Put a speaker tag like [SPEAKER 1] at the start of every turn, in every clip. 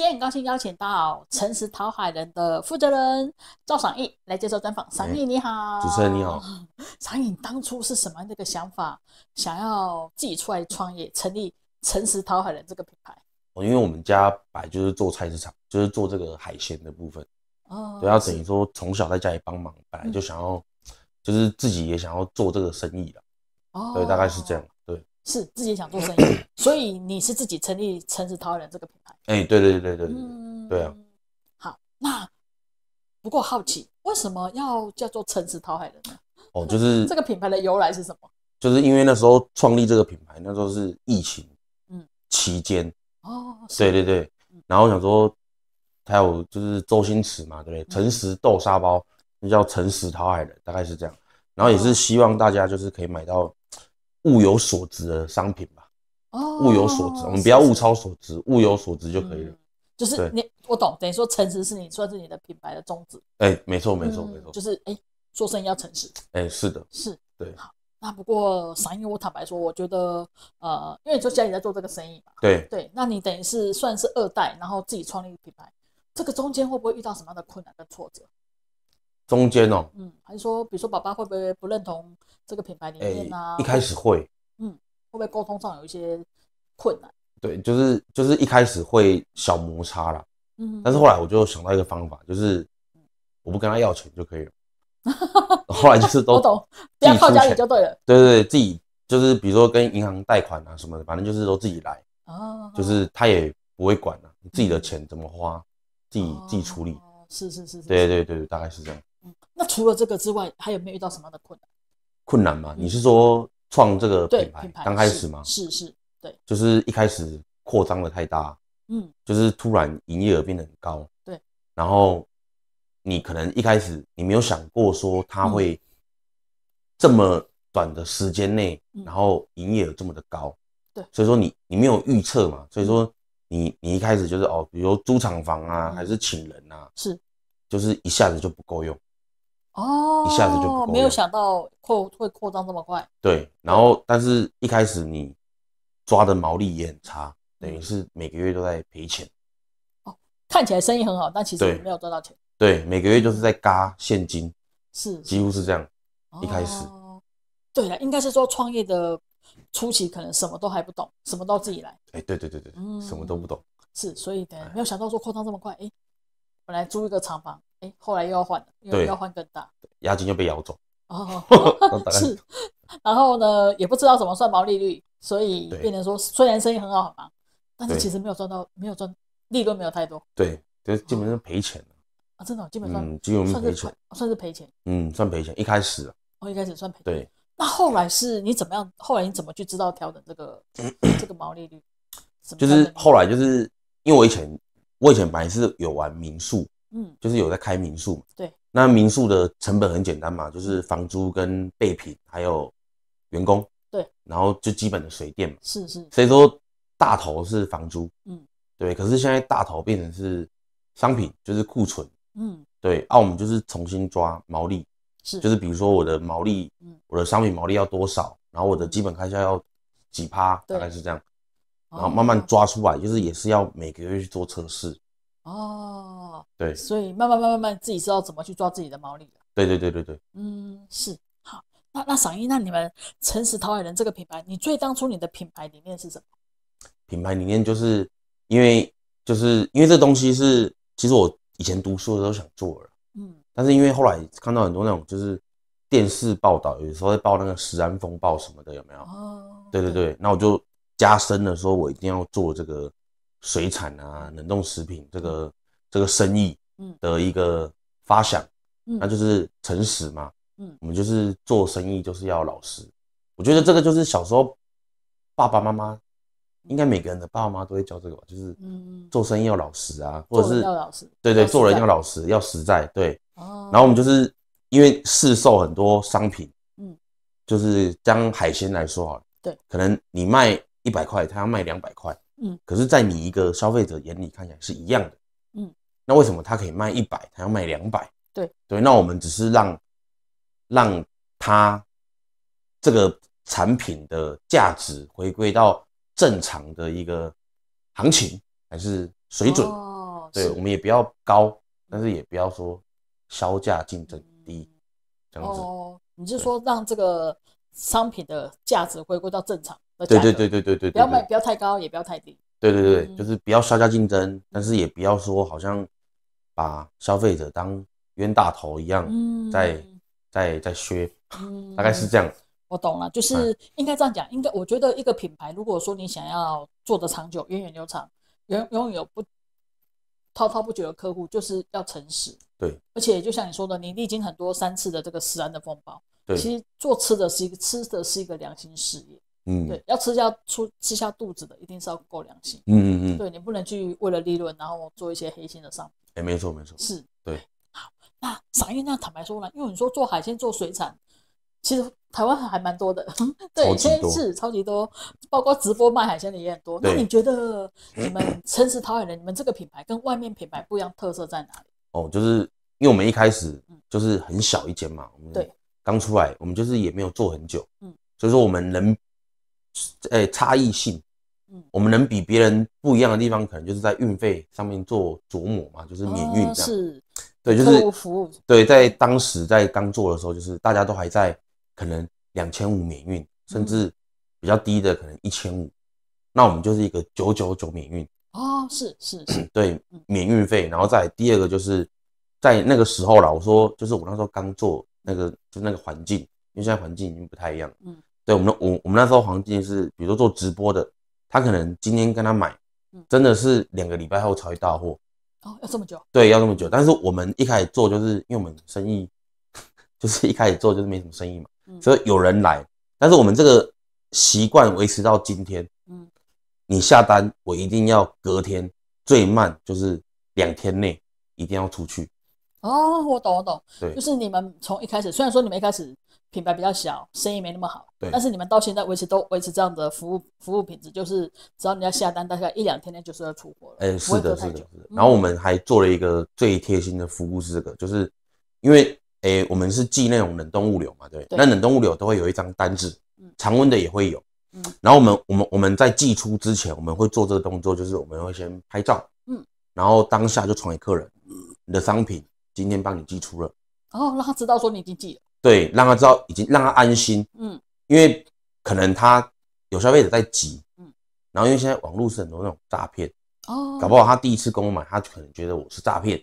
[SPEAKER 1] 今天很高兴邀请到诚实淘海人的负责人赵赏义来接受专访。赏义你好，主持人你好。赏 颖当初是什么那个想法，想要自己出来创业，成立诚实淘海人这个品牌？
[SPEAKER 2] 哦，因为我们家摆就是做菜市场，就是做这个海鲜的部分
[SPEAKER 1] 哦。对，要等于
[SPEAKER 2] 说从小在家里帮忙，本来就想要，就是自己也想要做这个生意的哦。对，大概是这样。
[SPEAKER 1] 是自己想做生意，所以你是自己成立“诚实淘海人”这个品
[SPEAKER 2] 牌。哎，对对对对对对，对啊。
[SPEAKER 1] 好，那不过好奇，为什么要叫做“诚实淘海人”呢？
[SPEAKER 2] 哦，就是这
[SPEAKER 1] 个品牌的由来是什么？
[SPEAKER 2] 就是因为那时候创立这个品牌，那时候是疫情，嗯，期间哦，对对对，然后想说还有就是周星驰嘛，对不对？诚实豆沙包，那叫“诚实淘海人”，大概是这样。然后也是希望大家就是可以买到。物有所值的商品吧，哦，物有所值，我们不要物超所值，物有所值就可以了。就是
[SPEAKER 1] 你，我懂，等于说诚实是你算是你的品牌的宗旨。哎，没错，没错，没错，就是哎，做生意要诚实。
[SPEAKER 2] 哎，是的，是，对，好。
[SPEAKER 1] 那不过，三，因为我坦白说，我觉得，呃，因为你说家里在做这个生意嘛，对，对，那你等于是算是二代，然后自己创立品牌，这个中间会不会遇到什么样的困难跟挫折？中间哦，嗯，还是说，比如说，爸爸会不会不认同这个品牌理念啊？一开始会，嗯，会不会沟通上有一些困难？
[SPEAKER 2] 对，就是就是一开始会小摩擦啦，嗯，但是后来我就想到一个方法，就是我不跟他要钱就可以了。后来就是都不要靠家里就对了。对对对，自己就是比如说跟银行贷款啊什么的，反正就是都自己来。哦，就是他也不会管了，你自己的钱怎么花，自己自己处理。
[SPEAKER 1] 是是是，对
[SPEAKER 2] 对对，大概是这样。嗯，
[SPEAKER 1] 那除了这个之外，还有没有遇到什么样的困难？
[SPEAKER 2] 困难吗？你是说创这个品牌刚开始吗？是是，对，就是一开始扩张的太大，嗯，就是突然营业额变得很高，对，然后你可能一开始你没有想过说它会这么短的时间内，然后营业额这么的高，对，所以说你你没有预测嘛，所以说你你一开始就是哦，比如租厂房啊，还是请人啊，是，就是一下子就不够用。
[SPEAKER 1] 哦，一下子就没有想到扩会扩张这么快。
[SPEAKER 2] 对，然后但是一开始你抓的毛利也很差，等于是每个月都在赔钱。
[SPEAKER 1] 哦，看起来生意很好，但其实没有赚到钱。
[SPEAKER 2] 对，每个月都是在嘎现金，是几乎是这样。
[SPEAKER 1] 一开始，对了，应该是说创业的初期可能什么都还不懂，什么都自己来。
[SPEAKER 2] 哎，对对对对，嗯，什么都不懂。
[SPEAKER 1] 是，所以等没有想到说扩张这么快，哎，本来租一个厂房。哎，后来又要换了，又要换更大，
[SPEAKER 2] 押金又被咬走。哦，是。
[SPEAKER 1] 然后呢，也不知道怎么算毛利率，所以变成说，虽然生意很好很忙，但是其实没有赚到，没有赚利润没有太多。
[SPEAKER 2] 对，就基本上赔钱了。
[SPEAKER 1] 啊，真的，基本上算赔钱，算是赔钱。
[SPEAKER 2] 嗯，算赔钱。一开始哦，一开始算赔。对。
[SPEAKER 1] 那后来是你怎么样？后来你怎么去知道调整这个 这个毛利率？就
[SPEAKER 2] 是后来就是因为我以前我以前本来是有玩民宿。嗯，就是有在开民宿，嘛。对，那民宿的成本很简单嘛，就是房租跟备品，还有员工，对，然后就基本的水电嘛，是是，所以说大头是房租，嗯，对，可是现在大头变成是商品，就是库存，嗯，对，那我们就是重新抓毛利，是，就是比如说我的毛利，嗯，我的商品毛利要多少，然后我的基本开销要几趴，大概是这样，然后慢慢抓出来，就是也是要每个月去做测试。
[SPEAKER 1] 哦，对，所以慢慢慢慢慢，自己知道怎么去抓自己的毛利了。
[SPEAKER 2] 对对对对对，
[SPEAKER 1] 嗯，是好。那那嗓音，那你们诚实陶海人这个品牌，你最当初你的品牌理念是什么？
[SPEAKER 2] 品牌理念就是因为就是因为这东西是，其实我以前读书的时候想做了，嗯，但是因为后来看到很多那种就是电视报道，有时候会报那个食安风暴什么的，有没有？哦，对对对，那我就加深了，说我一定要做这个。水产啊，冷冻食品这个这个生意，嗯，的一个发想，那就是诚实嘛，嗯，我们就是做生意就是要老实。我觉得这个就是小时候爸爸妈妈应该每个人的爸爸妈妈都会教这个吧，就是嗯，做生意要老实啊，或者是对对，做人要老实，要实在，对。哦。然后我们就是因为市售很多商品，嗯，就是将海鲜来说好了，对，可能你卖一百块，他要卖两百块。嗯，可是，在你一个消费者眼里看起来是一样的，嗯，那为什么他可以卖一百，他要卖两百？对，对，那我们只是让，让他这个产品的价值回归到正常的一个行情还是水准，哦，对，我们也不要高，但是也不要说销价竞争低，这样子。
[SPEAKER 1] 哦，你是说让这个商品的价值回归到正常？对对对对对对，不要卖，不要太高，也不要太低。
[SPEAKER 2] 对对对，就是不要削价竞争，但是也不要说好像把消费者当冤大头一样，在在在削，
[SPEAKER 1] 大概是这样。我懂了，就是应该这样讲。应该，我觉得一个品牌，如果说你想要做的长久、源远流长、永拥有不滔滔不绝的客户，就是要诚实。对，而且就像你说的，你历经很多三次的这个食安的风暴，对，其实做吃的是一个吃的是一个良心事业。嗯，对，要吃下出吃下肚子的，一定是要够良心。嗯嗯嗯，对你不能去为了利润，然后做一些黑心的商品。
[SPEAKER 2] 哎，没错没错，是，对。好，
[SPEAKER 1] 那赏月那坦白说呢，因为你说做海鲜做水产，其实台湾还蛮多的。对，是超级多，包括直播卖海鲜的也很多。那你觉得你们 诚实淘海人，你们这个品牌跟外面品牌不一样，特色在哪里？
[SPEAKER 2] 哦，就是因为我们一开始就是很小一间嘛，我们对刚出来，我们就是也没有做很久，嗯，所以说我们能。诶，差异性，我们能比别人不一样的地方，可能就是在运费上面做琢磨嘛，就是免运这样。是，对，就是服务。对，在当时在刚做的时候，就是大家都还在可能两千五免运，甚至比较低的可能一千五，那我们就是一个九九九免运。
[SPEAKER 1] 哦，是是是，
[SPEAKER 2] 对，免运费。然后再第二个就是在那个时候啦，我说就是我那时候刚做那个，就是那个环境，因为现在环境已经不太一样。嗯。对我们，我我们那时候黄金是，比如说做直播的，他可能今天跟他买，真的是两个礼拜后才会到货哦，要这么久？对，要这么久。但是我们一开始做就是因为我们生意，就是一开始做就是没什么生意嘛，所以有人来。但是我们这个习惯维持到今天，嗯，你下单我一定要隔天，最慢就是两天内一定要出去。
[SPEAKER 1] 哦，我懂，我懂，对，就是你们从一开始，虽然说你们一开始品牌比较小，生意没那么好，对，但是你们到现在维持都维持这样的服务服务品质，就是只要你要下单，大概一两天内就是要出货。嗯，是的，是的，是的。然后我们
[SPEAKER 2] 还做了一个最贴心的服务，是这个，就是因为诶，我们是寄那种冷冻物流嘛，对，那冷冻物流都会有一张单子，常温的也会有，嗯，然后我们我们我们在寄出之前，我们会做这个动作，就是我们会先拍照，嗯，然后当下就传给客人，你的商品。今天帮你寄出了，
[SPEAKER 1] 哦，让他知道说你已经寄了，
[SPEAKER 2] 对，让他知道已经让他安心，嗯，因为可能他有消费者在急。嗯，然后因为现在网络是很多那种诈骗，哦，搞不好他第一次跟我买，他可能觉得我是诈骗，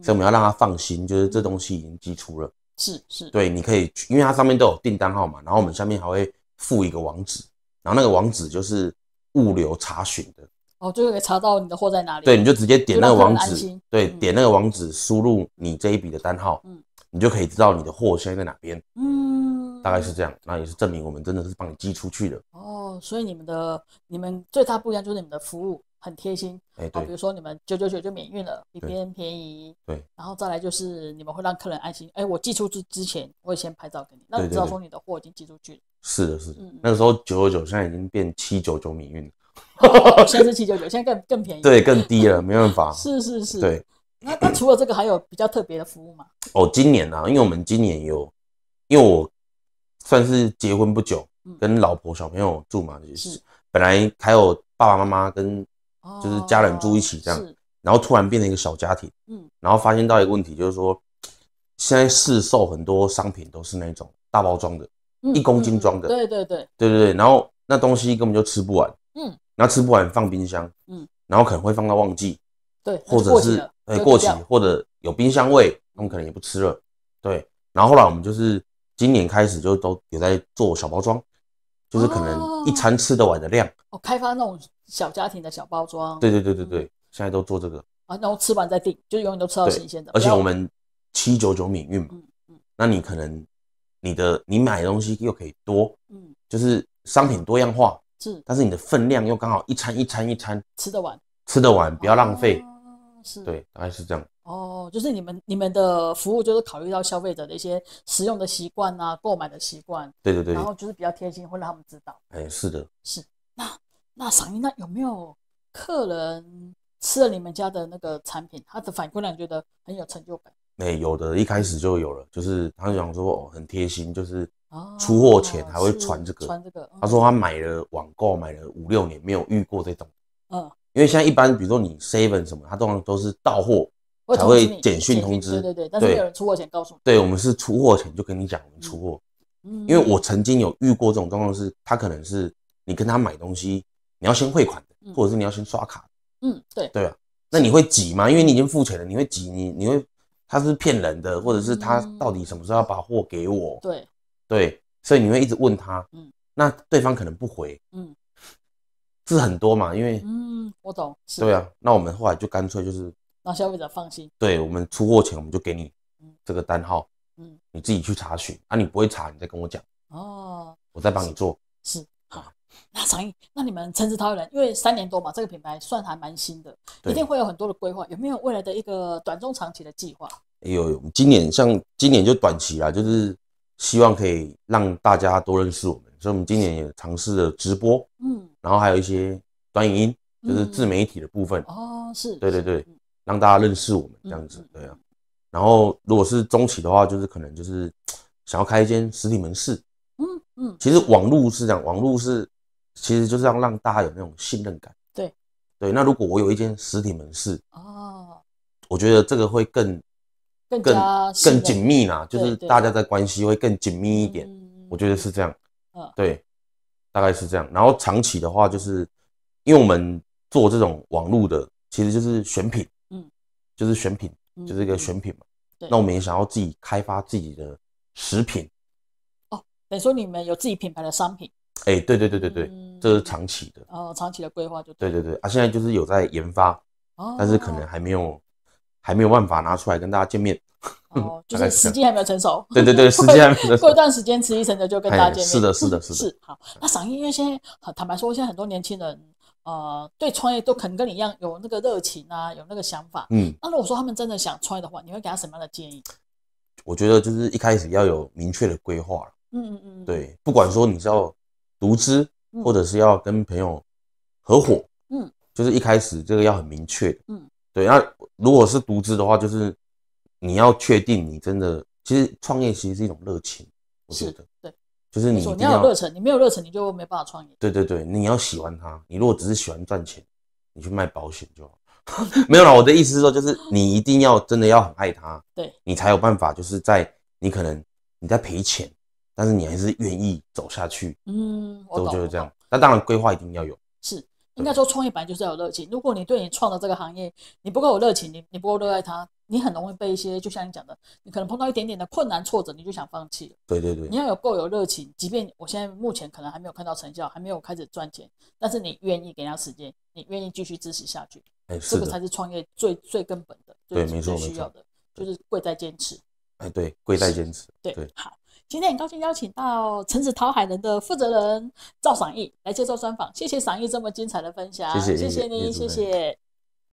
[SPEAKER 2] 所以我们要让他放心，就是这东西已经寄出了，
[SPEAKER 1] 是是，对，
[SPEAKER 2] 你可以，因为它上面都有订单号码，然后我们下面还会附一个网址，然后那个网址就是物流查询的。
[SPEAKER 1] 哦，就可以查到你的货在哪里。对，你就直接点那个网址，
[SPEAKER 2] 对，点那个网址，输入你这一笔的单号，嗯，你就可以知道你的货现在在哪边，
[SPEAKER 1] 嗯，大概是
[SPEAKER 2] 这样。那也是证明我们真的是帮你寄出去的。
[SPEAKER 1] 哦，所以你们的你们最大不一样就是你们的服务很贴心，对，比如说你们九九九就免运了，比别人便宜，对。然后再来就是你们会让客人安心，哎，我寄出去之前我会先拍照给你，那你知道说你的货已经寄出去了。是的，是的，
[SPEAKER 2] 那个时候九九九现在已经变七九九免运了。
[SPEAKER 1] 三现在七九九，现在更更便宜，对，
[SPEAKER 2] 更低了，没办法。是是是，对。
[SPEAKER 1] 那那除了这个，还有比较特别的服务吗？
[SPEAKER 2] 哦，今年啊，因为我们今年有，因为我算是结婚不久，跟老婆小朋友住嘛，就是。本来还有爸爸妈妈跟就是家人住一起这样，然后突然变成一个小家庭，嗯。然后发现到一个问题，就是说现在市售很多商品都是那种大包装的，一公斤装的，对对对，对对对。然后那东西根本就吃不完，嗯。然后吃不完放冰箱，嗯，然后可能会放到旺季，对，或者是哎过期或者有冰箱味，他们可能也不吃了，对。然后后来我们就是今年开始就都有在做小包装，就是可能一餐吃得完的量
[SPEAKER 1] 哦，开发那种小家庭的小包装，对
[SPEAKER 2] 对对对对，现在都做这个
[SPEAKER 1] 啊，然后吃完再订，就永远都吃到新鲜的，而且我
[SPEAKER 2] 们七九九免运嘛，嗯嗯，那你可能你的你买东西又可以多，嗯，就是商品多样化。是，但是你的分量又刚好一餐一餐一餐吃得完，吃得完，不要浪费，是，对，大概是这样。
[SPEAKER 1] 哦，就是你们你们的服务就是考虑到消费者的一些使用的习惯啊，购买的习惯，对对对，然后就是比较贴心，会让他们知道。
[SPEAKER 2] 哎，是的，是。
[SPEAKER 1] 那那赏音，那有没有客人吃了你们家的那个产品，他的反馈你觉得很有成就感？
[SPEAKER 2] 哎，有的一开始就有了，就是他就说哦，很贴心，就是。出货前还会传这个，传这个。他说他买了网购买了五六年没有遇过这种，嗯，因为现在一般比如说你 Seven 什么，他通常都是到货才会简讯通知，对对对，但是有人
[SPEAKER 1] 出货前告诉你，对我
[SPEAKER 2] 们是出货前就跟你讲我们出货。嗯，因为我曾经有遇过这种状况，是他可能是你跟他买东西，你要先汇款的，或者是你要先刷卡。
[SPEAKER 1] 嗯，对，对
[SPEAKER 2] 啊，那你会急吗？因为你已经付钱了，你会急，你你会他是骗人的，或者是他到底什么时候要把货给我？对。对，所以你会一直问他，嗯，那对方可能不回，嗯，字很多嘛，因为，
[SPEAKER 1] 嗯，我懂，对
[SPEAKER 2] 啊，那我们后来就干脆就是
[SPEAKER 1] 让消费者放心，
[SPEAKER 2] 对我们出货前我们就给你这个单号，嗯，你自己去查询，啊，你不会查，你再跟我讲，
[SPEAKER 1] 哦，我再帮你做，是啊，那张毅，那你们陈志涛人，因为三年多嘛，这个品牌算还蛮新的，一定会有很多的规划，有没有未来的一个短中长期的计划？
[SPEAKER 2] 有，今年像今年就短期啦，就是。希望可以让大家都认识我们，所以我们今年也尝试了直播，嗯，然后还有一些短影音，就是自媒体的部分哦，是对对对，让大家认识我们这样子，对啊。然后如果是中期的话，就是可能就是想要开一间实体门市，嗯嗯。其实网络是这样，网络是其实就是要让大家有那种信任感，对对。那如果我有一间实体门市，
[SPEAKER 1] 哦，
[SPEAKER 2] 我觉得这个会更。
[SPEAKER 1] 更更紧
[SPEAKER 2] 密啦，就是大家的关系会更紧密一点，我觉得是这样。对，大概是这样。然后长期的话，就是因为我们做这种网络的，其实就是选品，嗯，就是选品，就是一个选品嘛。那我们也想要自己开发自己的食品。
[SPEAKER 1] 哦，等于说你们有自己品牌的商品？
[SPEAKER 2] 哎，对对对对对，这是长期的。
[SPEAKER 1] 哦，长期的规划就
[SPEAKER 2] 对对对啊，现在就是有在研发，
[SPEAKER 1] 但是可能还
[SPEAKER 2] 没有。还没有办法拿出来跟大家见面，哦，就是时机还没有成熟。对对对，时机还没有过一
[SPEAKER 1] 段时间时机成熟就跟大家见面。是的，是的，是的。好，那赏音，因为现在坦白说，现在很多年轻人呃，对创业都可能跟你一样有那个热情啊，有那个想法。嗯。那如果说他们真的想创业的话，你会给他什么样的建议？
[SPEAKER 2] 我觉得就是一开始要有明确的规划。嗯嗯嗯。对，不管说你是要独资，或者是要跟朋友合伙，嗯，就是一开始这个要很明确。嗯。对，那如果是独资的话，就是你要确定你真的，其实创业其实是一种热情，我觉得，对，
[SPEAKER 1] 就是你一定要热忱，你没有热忱你就没办法创业。
[SPEAKER 2] 对对对，你要喜欢它，你如果只是喜欢赚钱，你去卖保险就好，没有啦，我的意思是说，就是你一定要真的要很爱它，对，你才有办法，就是在你可能你在赔钱，但是你还是愿意走下去，嗯，我觉得这样。那当然规划一定要有，
[SPEAKER 1] 是。应该说，创业板就是要有热情。如果你对你创的这个行业，你不够有热情，你你不够热爱它，你很容易被一些就像你讲的，你可能碰到一点点的困难挫折，你就想放弃了。
[SPEAKER 2] 对对对，你要
[SPEAKER 1] 有够有热情，即便我现在目前可能还没有看到成效，还没有开始赚钱，但是你愿意给人家时间，你愿意继续支持下去。哎，这个才是创业最最根本的，对，没错，需要的，就是贵在坚持。
[SPEAKER 2] 哎，对，贵在坚持。对，好。
[SPEAKER 1] 今天很高兴邀请到橙子淘海人的负责人赵赏艺来接受专访，谢谢赏艺这么精彩的分享，谢谢您，谢谢。